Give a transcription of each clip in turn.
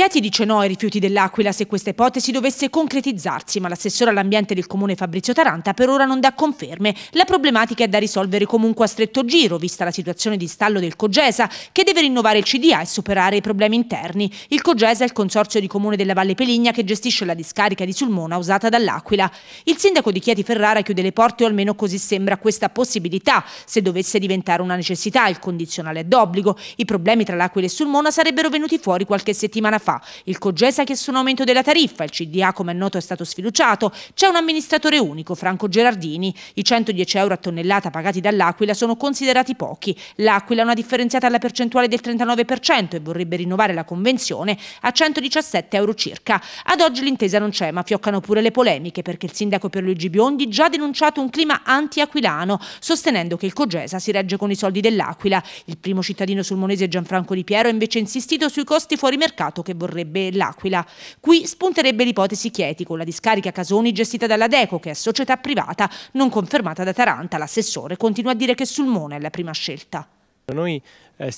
Chieti dice no ai rifiuti dell'Aquila se questa ipotesi dovesse concretizzarsi, ma l'assessore all'ambiente del comune Fabrizio Taranta per ora non dà conferme. La problematica è da risolvere comunque a stretto giro, vista la situazione di stallo del Cogesa, che deve rinnovare il CDA e superare i problemi interni. Il Cogesa è il consorzio di comune della Valle Peligna che gestisce la discarica di Sulmona usata dall'Aquila. Il sindaco di Chieti Ferrara chiude le porte o almeno così sembra questa possibilità. Se dovesse diventare una necessità, il condizionale è d'obbligo. I problemi tra l'Aquila e Sulmona sarebbero venuti fuori qualche settimana fa tariffa, il Cogesa ha chiesto un aumento della tariffa, il CDA come è noto è stato sfiduciato, c'è un amministratore unico, Franco Gerardini, i 110 euro a tonnellata pagati dall'Aquila sono considerati pochi, l'Aquila ha una differenziata alla percentuale del 39% e vorrebbe rinnovare la convenzione a 117 euro circa. Ad oggi l'intesa non c'è, ma fioccano pure le polemiche perché il sindaco Pierluigi Biondi già ha denunciato un clima anti-aquilano, sostenendo che il Cogesa si regge con i soldi dell'Aquila. Il primo cittadino sulmonese Gianfranco Di Piero ha invece insistito sui costi fuori mercato che vorrebbe l'Aquila. Qui spunterebbe l'ipotesi Chieti con la discarica Casoni gestita dalla Deco, che è società privata non confermata da Taranta. L'assessore continua a dire che Sulmona è la prima scelta. Noi eh,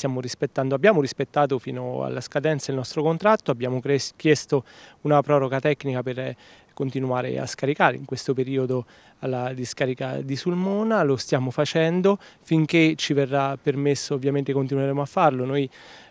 abbiamo rispettato fino alla scadenza il nostro contratto, abbiamo chiesto una proroga tecnica per eh, continuare a scaricare in questo periodo la discarica di Sulmona, lo stiamo facendo, finché ci verrà permesso ovviamente continueremo a farlo, noi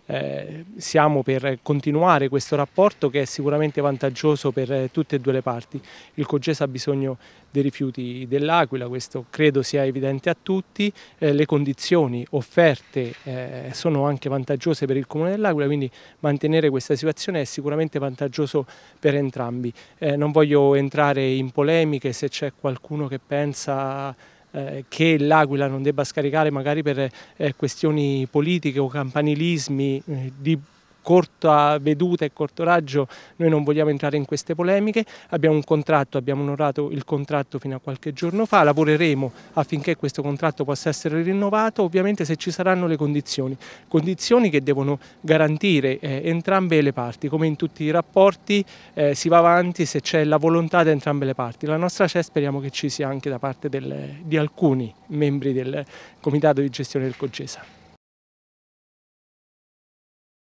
eh, siamo per continuare questo rapporto che è sicuramente vantaggioso per eh, tutte e due le parti. Il Cogesa ha bisogno dei rifiuti dell'Aquila, questo credo sia evidente a tutti, eh, le condizioni offerte eh, sono anche vantaggiose per il Comune dell'Aquila, quindi mantenere questa situazione è sicuramente vantaggioso per entrambi. Eh, non voglio entrare in polemiche se c'è qualcuno che pensa eh, che l'Aquila non debba scaricare magari per eh, questioni politiche o campanilismi eh, di corta veduta e corto raggio noi non vogliamo entrare in queste polemiche, abbiamo un contratto, abbiamo onorato il contratto fino a qualche giorno fa, lavoreremo affinché questo contratto possa essere rinnovato, ovviamente se ci saranno le condizioni, condizioni che devono garantire eh, entrambe le parti, come in tutti i rapporti eh, si va avanti se c'è la volontà da entrambe le parti, la nostra c'è, speriamo che ci sia anche da parte del, di alcuni membri del comitato di gestione del Cogesa.